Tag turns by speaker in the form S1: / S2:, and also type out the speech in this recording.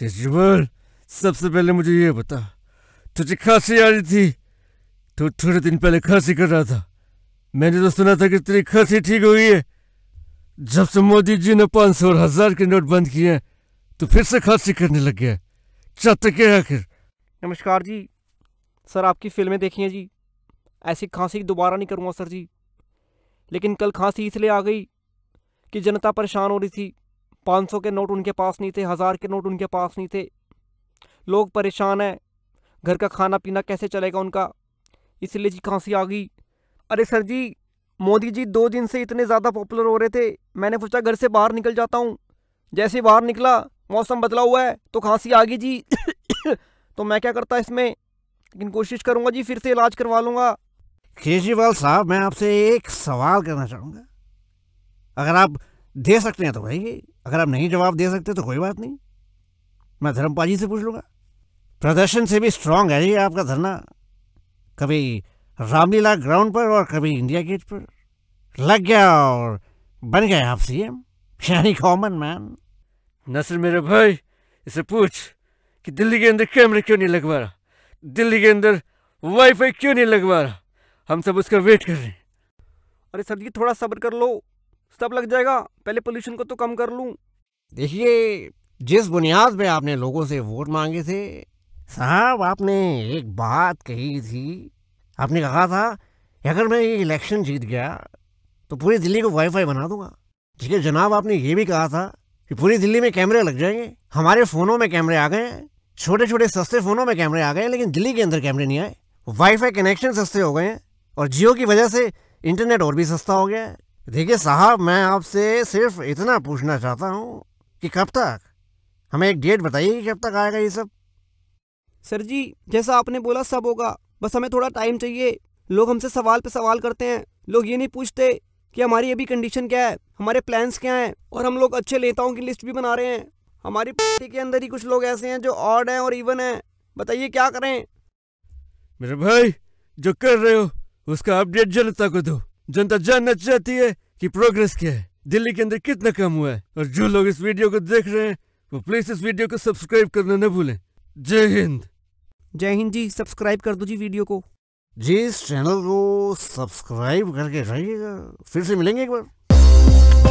S1: तेजमल सबसे पहले मुझे ये बता तुझे खांसी आ रही थी तो थोड़े दिन पहले खांसी कर रहा था मैंने तो सुना था कि तेरी खांसी ठीक हुई है जब से मोदी जी ने पाँच सौ हजार के नोट बंद किए हैं तो फिर से खांसी करने लग गया चाहते क्या आखिर नमस्कार जी
S2: सर आपकी फिल्में देखी हैं जी ऐसी खांसी दोबारा नहीं करूँगा सर जी लेकिन कल खांसी इसलिए आ गई कि जनता परेशान हो रही थी पाँच सौ के नोट उनके पास नहीं थे हज़ार के नोट उनके पास नहीं थे लोग परेशान हैं घर का खाना पीना कैसे चलेगा उनका इसलिए जी खांसी आ गई अरे सर जी मोदी जी दो दिन से इतने ज़्यादा पॉपुलर हो रहे थे मैंने सोचा घर से बाहर निकल जाता हूँ जैसे बाहर निकला मौसम बदला हुआ है तो खांसी आ गई जी तो मैं क्या करता इसमें लेकिन कोशिश करूँगा जी फिर से इलाज करवा लूँगा
S3: केजरीवाल साहब मैं आपसे एक सवाल करना चाहूँगा अगर आप दे सकते हैं तो भाई अगर आप नहीं जवाब दे सकते तो कोई बात नहीं मैं धर्मपाल जी से पूछ लूँगा प्रदर्शन से भी स्ट्रांग है जी आपका धरना कभी रामलीला ग्राउंड पर और कभी इंडिया गेट पर लग गया और बन गए आप
S1: सी एम यानी कॉमन मैन नसर मेरे भाई इसे पूछ कि दिल्ली के अंदर कैमरे क्यों नहीं लगवा रहा दिल्ली के अंदर वाईफाई क्यों नहीं लगवा रहा हम सब उसका वेट कर रहे हैं अरे सर जी थोड़ा
S2: सब्र कर लो सब लग जाएगा पहले पोल्यूशन को तो कम कर लूँ देखिए
S3: जिस बुनियाद पे आपने लोगों से वोट मांगे थे साहब आपने एक बात कही थी आपने कहा था अगर मैं ये इलेक्शन जीत गया तो पूरी दिल्ली को वाईफाई बना दूंगा ठीक है जनाब आपने ये भी कहा था कि पूरी दिल्ली में कैमरे लग जाएंगे हमारे फ़ोनों में कैमरे आ गए हैं छोटे छोटे सस्ते फ़ोनों में कैमरे आ गए हैं लेकिन दिल्ली के अंदर कैमरे नहीं आए वाईफाई कनेक्शन सस्ते हो गए हैं और जियो की वजह से इंटरनेट और भी सस्ता हो गया है देखिए साहब मैं आपसे सिर्फ इतना पूछना चाहता हूँ कि कब तक
S2: हमें एक डेट बताइए कि कब तक आएगा ये सब सर जी जैसा आपने बोला सब होगा बस हमें थोड़ा टाइम चाहिए लोग हमसे सवाल पे सवाल करते हैं लोग ये नहीं पूछते कि हमारी अभी कंडीशन क्या है हमारे प्लान्स क्या हैं और हम लोग अच्छे नेताओं की लिस्ट भी बना रहे हैं हमारी पार्टी के अंदर ही कुछ लोग ऐसे हैं जो ऑड हैं और इवन हैं बताइए क्या करें
S1: मेरे भाई जो कर रहे हो उसका अपडेट जनता को दो जनता जानना चाहती है कि प्रोग्रेस क्या है दिल्ली के अंदर कितना काम हुआ है और जो लोग इस वीडियो को देख रहे हैं वो प्लीज इस वीडियो को सब्सक्राइब करना न भूलें जय हिंद जय हिंद जी सब्सक्राइब कर दो जी वीडियो को जी इस चैनल को सब्सक्राइब करके रहिएगा फिर से
S3: मिलेंगे एक बार